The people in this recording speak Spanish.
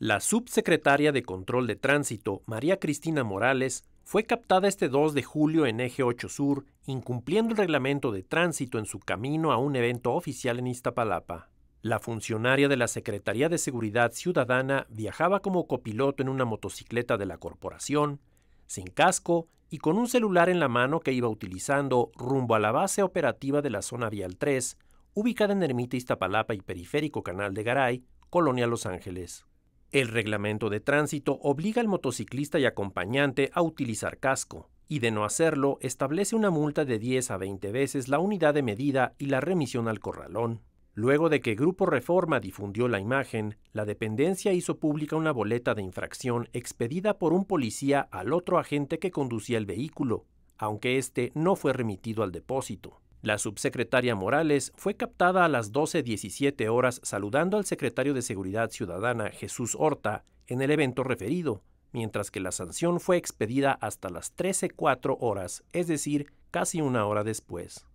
La subsecretaria de Control de Tránsito, María Cristina Morales, fue captada este 2 de julio en Eje 8 Sur, incumpliendo el reglamento de tránsito en su camino a un evento oficial en Iztapalapa. La funcionaria de la Secretaría de Seguridad Ciudadana viajaba como copiloto en una motocicleta de la corporación, sin casco y con un celular en la mano que iba utilizando rumbo a la base operativa de la zona vial 3, ubicada en Ermita Iztapalapa y Periférico Canal de Garay, Colonia Los Ángeles. El reglamento de tránsito obliga al motociclista y acompañante a utilizar casco, y de no hacerlo establece una multa de 10 a 20 veces la unidad de medida y la remisión al corralón. Luego de que Grupo Reforma difundió la imagen, la dependencia hizo pública una boleta de infracción expedida por un policía al otro agente que conducía el vehículo, aunque éste no fue remitido al depósito. La subsecretaria Morales fue captada a las 12.17 horas saludando al secretario de Seguridad Ciudadana Jesús Horta en el evento referido, mientras que la sanción fue expedida hasta las 13.04 horas, es decir, casi una hora después.